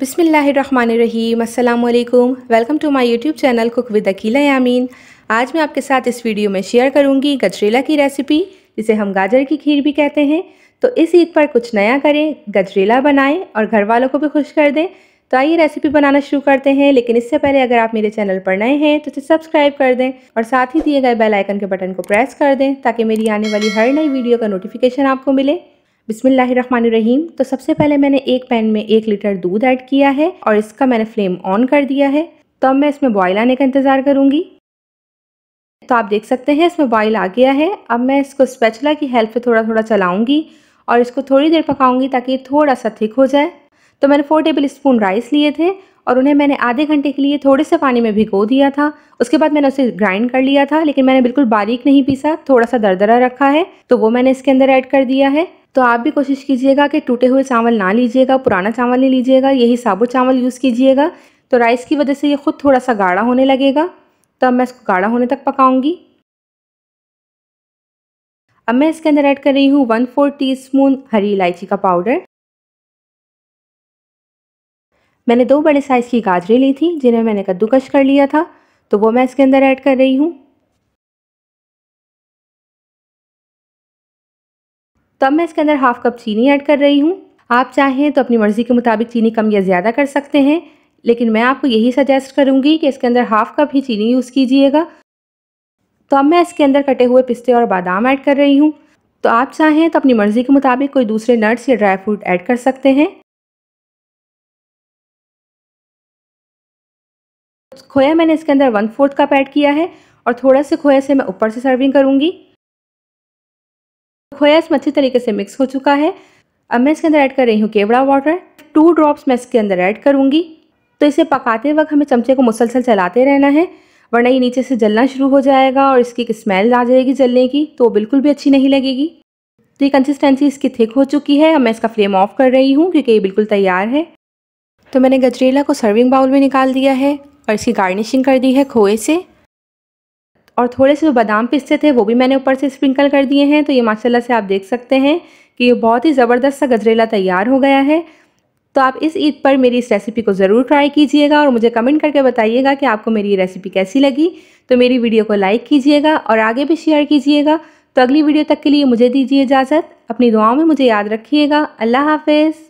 बिसमीम् अल्लाम welcome to my YouTube channel cook with Akila Yamin आज मैं आपके साथ इस वीडियो में शेयर करूंगी गजरेला की रेसिपी जिसे हम गाजर की खीर भी कहते हैं तो इस ईद पर कुछ नया करें गजरेला बनाएं और घर वालों को भी खुश कर दें तो आइए रेसिपी बनाना शुरू करते हैं लेकिन इससे पहले अगर आप मेरे चैनल पर नए हैं तो इसे सब्सक्राइब कर दें और साथ ही दिए गए बेल आइकन के बटन को प्रेस कर दें ताकि मेरी आने वाली हर नई वीडियो का नोटिफिकेशन आपको मिले बिसमीम तो सबसे पहले मैंने एक पैन में एक लीटर दूध ऐड किया है और इसका मैंने फ्लेम ऑन कर दिया है तो अब मैं इसमें बॉयल आने का इंतज़ार करूँगी तो आप देख सकते हैं इसमें बॉयल आ गया है अब मैं इसको स्पेचला की हेल्प से थोड़ा थोड़ा चलाऊँगी और इसको थोड़ी देर पकाऊँगी ताकि थोड़ा सा थिक हो जाए तो मैंने फोर टेबल स्पून राइस लिए थे और उन्हें मैंने आधे घंटे के लिए थोड़े से पानी में भिगो दिया था उसके बाद मैंने उसे ग्राइंड कर लिया था लेकिन मैंने बिल्कुल बारीक नहीं पीसा थोड़ा सा दरदरा रखा है तो वो मैंने इसके अंदर ऐड कर दिया है तो आप भी कोशिश कीजिएगा कि टूटे हुए चावल ना लीजिएगा पुराना चावल नहीं लीजिएगा यही साबुत चावल यूज़ कीजिएगा तो राइस की वजह से ये खुद थोड़ा सा गाढ़ा होने लगेगा तो अब मैं इसको गाढ़ा होने तक पकाऊंगी अब मैं इसके अंदर ऐड कर रही हूँ वन फोर टी स्पून हरी इलायची का पाउडर मैंने दो बड़े साइज़ की गाजरें ली थी जिन्हें मैंने कद्दूकश कर लिया था तो वो मैं इसके अंदर ऐड कर रही हूँ तब मैं इसके अंदर हाफ कप चीनी ऐड कर रही हूँ आप चाहें तो अपनी मर्ज़ी के मुताबिक चीनी कम या ज़्यादा कर सकते हैं लेकिन मैं आपको यही सजेस्ट करूँगी कि इसके अंदर हाफ कप ही चीनी यूज़ कीजिएगा तो अब मैं इसके अंदर कटे हुए पिस्ते और बादाम ऐड कर रही हूँ तो आप चाहें तो अपनी मर्ज़ी के मुताबिक कोई दूसरे नट्स या ड्राई फ्रूट ऐड कर सकते हैं खोया मैंने इसके अंदर वन फोर्थ कप ऐड किया है और थोड़ा से खोया से मैं ऊपर से सर्विंग करूँगी खोया इसमें अच्छी तरीके से मिक्स हो चुका है अब मैं इसके अंदर ऐड कर रही हूँ केवड़ा वाटर टू ड्रॉप्स मैं इसके अंदर ऐड करूँगी तो इसे पकाते वक्त हमें चमचे को मुसलसल चलाते रहना है वरना ये नीचे से जलना शुरू हो जाएगा और इसकी एक स्मेल आ जाएगी जलने की तो बिल्कुल भी अच्छी नहीं लगेगी तो ये कंसिस्टेंसी इसकी थिक हो चुकी है अब मैं इसका फ्लेम ऑफ कर रही हूँ क्योंकि ये बिल्कुल तैयार है तो मैंने गजरेला को सर्विंग बाउल में निकाल दिया है और इसकी गार्निशिंग कर दी है खोए से और थोड़े से जो बादाम पिस्ते थे वो भी मैंने ऊपर से स्प्रिंकल कर दिए हैं तो ये माशाल्लाह से आप देख सकते हैं कि ये बहुत ही ज़बरदस्त सा गजरेला तैयार हो गया है तो आप इस ईद पर मेरी इस रेसिपी को ज़रूर ट्राई कीजिएगा और मुझे कमेंट करके बताइएगा कि आपको मेरी ये रेसिपी कैसी लगी तो मेरी वीडियो को लाइक कीजिएगा और आगे भी शेयर कीजिएगा तो अगली वीडियो तक के लिए मुझे दीजिए इजाज़त अपनी दुआओं में मुझे याद रखिएगा अल्लाह हाफिज़